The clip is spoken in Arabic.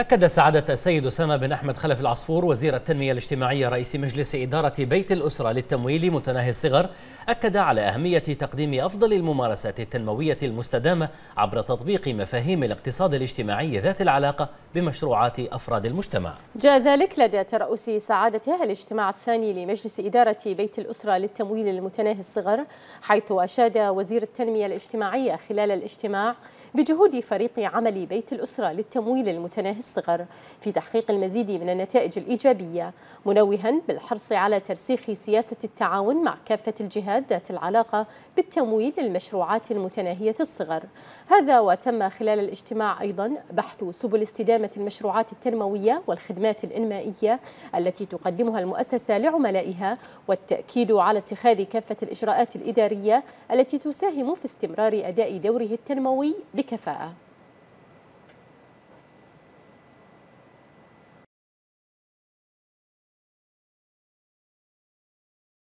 أكد سعادة السيد أسامة بن أحمد خلف العصفور وزير التنمية الاجتماعية رئيس مجلس إدارة بيت الأسرة للتمويل متناهي الصغر أكد على أهمية تقديم أفضل الممارسات التنموية المستدامة عبر تطبيق مفاهيم الاقتصاد الاجتماعي ذات العلاقة بمشروعات أفراد المجتمع جاء ذلك لدى ترأس سعادتها الاجتماع الثاني لمجلس إدارة بيت الأسرة للتمويل المتناهي الصغر حيث أشاد وزير التنمية الاجتماعية خلال الاجتماع بجهود فريق عمل بيت الأسرة للتمويل المتناهي الصغر الصغر في تحقيق المزيد من النتائج الإيجابية منوها بالحرص على ترسيخ سياسة التعاون مع كافة الجهات ذات العلاقة بالتمويل للمشروعات المتناهية الصغر هذا وتم خلال الاجتماع أيضا بحث سبل استدامة المشروعات التنموية والخدمات الإنمائية التي تقدمها المؤسسة لعملائها والتأكيد على اتخاذ كافة الإجراءات الإدارية التي تساهم في استمرار أداء دوره التنموي بكفاءة